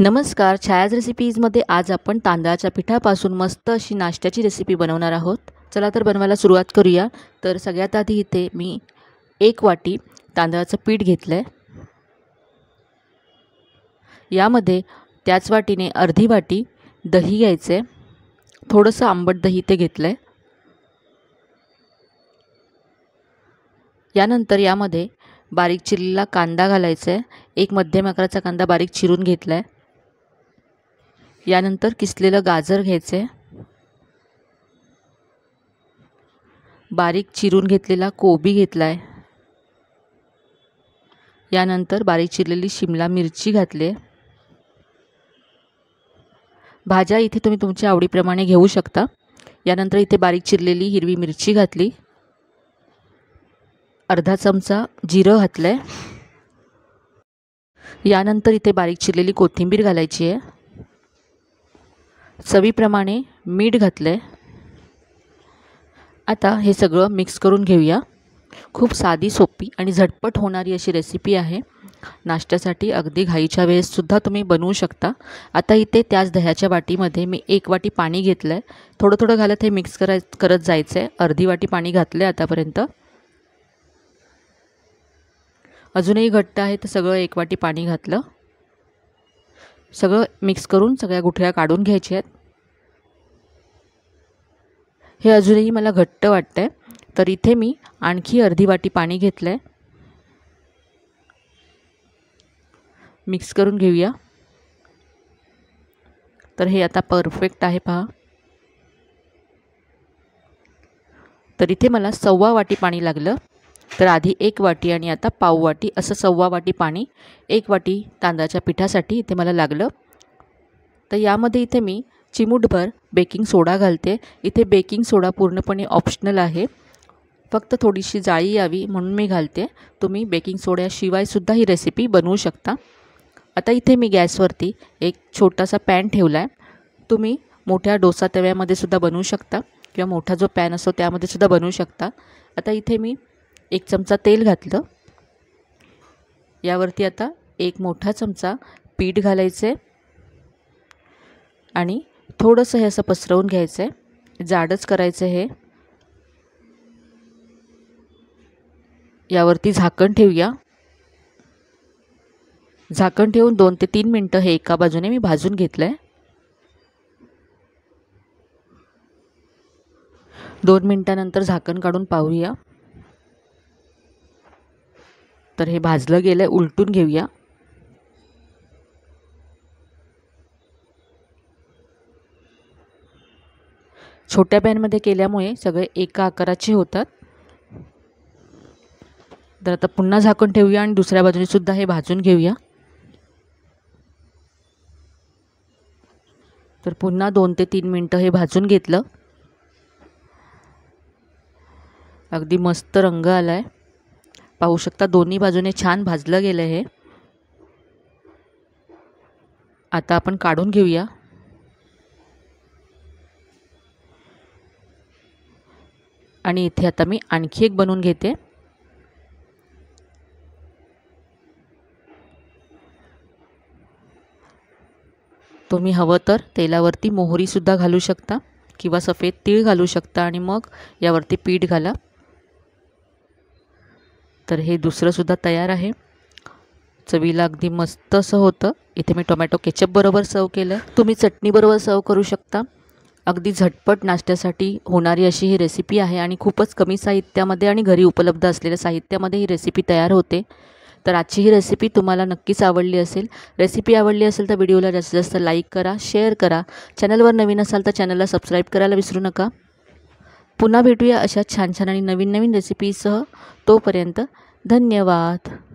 नमस्कार छायाज रेसिपीजमध्ये आज आपण तांदळाच्या पिठापासून मस्त अशी नाश्त्याची रेसिपी बनवणार आहोत चला तर बनवायला सुरुवात करूया तर सगळ्यात आधी इथे मी एक वाटी तांदळाचं पीठ घेतलं आहे यामध्ये त्याच वाटीने अर्धी वाटी दही घ्यायचं आहे थोडंसं आंबट दही ते घेतलं आहे यानंतर यामध्ये बारीक चिरलेला कांदा घालायचा आहे एक मध्यम आकाराचा कांदा बारीक चिरून घेतला आहे यानंतर किसलेलं गाजर घ्यायचं आहे बारीक चिरून घेतलेला कोबी घेतला आहे यानंतर बारीक चिरलेली शिमला मिरची घातली आहे भाज्या इथे तुम्ही तुमच्या आवडीप्रमाणे घेऊ शकता यानंतर इथे बारीक चिरलेली हिरवी मिरची घातली अर्धा चमचा जिरं घातलं आहे यानंतर इथे बारीक चिरलेली कोथिंबीर घालायची आहे चवीप्रमाणे मीठ घातलं आहे आता हे सगळं मिक्स करून घेऊया खूप साधी सोपी आणि झटपट होणारी अशी रेसिपी आहे नाश्त्यासाठी अगदी घाईच्या वेळेससुद्धा तुम्ही बनवू शकता आता इथे त्याच दह्याच्या वाटीमध्ये मी एक वाटी पाणी घेतलं आहे थोडं थोडं घालत हे मिक्स कराय करत जायचं आहे अर्धी वाटी पाणी घातलं आहे आतापर्यंत अजूनही घट्ट आहे तर सगळं एक वाटी पाणी घातलं सगळं मिक्स करून सगळ्या गुठळ्या काढून घ्यायच्या आहेत हे अजूनही मला घट्ट वाटतं आहे तर इथे मी आणखी अर्धी वाटी पाणी घेतलं आहे मिक्स करून घेऊया तर हे आता परफेक्ट आहे पहा तर इथे मला सव्वा वाटी पाणी लागलं तर आधी एक वाटी आणि आता पाव वाटी असं सव्वा वाटी पाणी एक वाटी तांदळाच्या पिठासाठी इथे मला लागलं तर यामध्ये इथे मी चिमूटभर बेकिंग सोडा घालते इथे बेकिंग सोडा पूर्णपणे ऑप्शनल आहे फक्त थोडीशी जाळी यावी म्हणून मी घालते तुम्ही बेकिंग सोड्याशिवायसुद्धा ही रेसिपी बनवू शकता आता इथे मी गॅसवरती एक छोटासा पॅन ठेवला आहे तुम्ही मोठ्या डोसा तव्यामध्ये सुद्धा बनवू शकता किंवा मोठा जो पॅन असतो त्यामध्ये सुद्धा बनवू शकता आता इथे मी एक चमचा तेल घातलं यावरती आता एक मोठा चमचा पीठ घालायचं आहे आणि थोडंसं हे असं पसरवून घ्यायचं आहे जाडच करायचं हे यावरती झाकण ठेवूया झाकण ठेवून दोन ते तीन मिनटं हे एका बाजूने मी भाजून घेतलं आहे दोन मिनटानंतर झाकण काढून पाहूया तर हे भाजलं गेलं आहे उलटून घेऊया छोट्या पॅनमध्ये केल्यामुळे सगळे एका आकाराचे होतात तर आता पुन्हा झाकून ठेवूया आणि दुसऱ्या बाजूने सुद्धा हे भाजून घेऊया तर पुन्हा दोन ते तीन मिनटं हे भाजून घेतलं अगदी मस्त रंग आला आहे पाहू शकता दोन्ही बाजूने छान भाजलं गेलं हे आता आपण काढून घेऊया आणि इथे आता मी आणखी एक बनवून घेते तुम्ही हवं तर तेलावरती मोहरीसुद्धा घालू शकता किंवा सफेद तीळ घालू शकता आणि मग यावरती पीठ घाला तर हे दुसरंसुद्धा तयार आहे चवीला अगदी मस्त असं होतं इथे मी टोमॅटो केचप बरोबर सर्व केलं तुम्ही चटणीबरोबर सर्व करू शकता अगदी झटपट नाश्त्यासाठी होणारी अशी ही रेसिपी आहे आणि खूपच कमी साहित्यामध्ये आणि घरी उपलब्ध असलेल्या साहित्यामध्ये ही रेसिपी तयार होते तर आजची ही रेसिपी तुम्हाला नक्कीच आवडली असेल रेसिपी आवडली असेल तर व्हिडिओला जास्तीत जास्त लाईक करा शेअर करा चॅनलवर नवीन असाल तर चॅनलला सबस्क्राईब करायला विसरू नका पुन्हा भेटूया अशा छान छान आणि नवीन नवीन रेसिपीसह तोपर्यंत धन्यवाद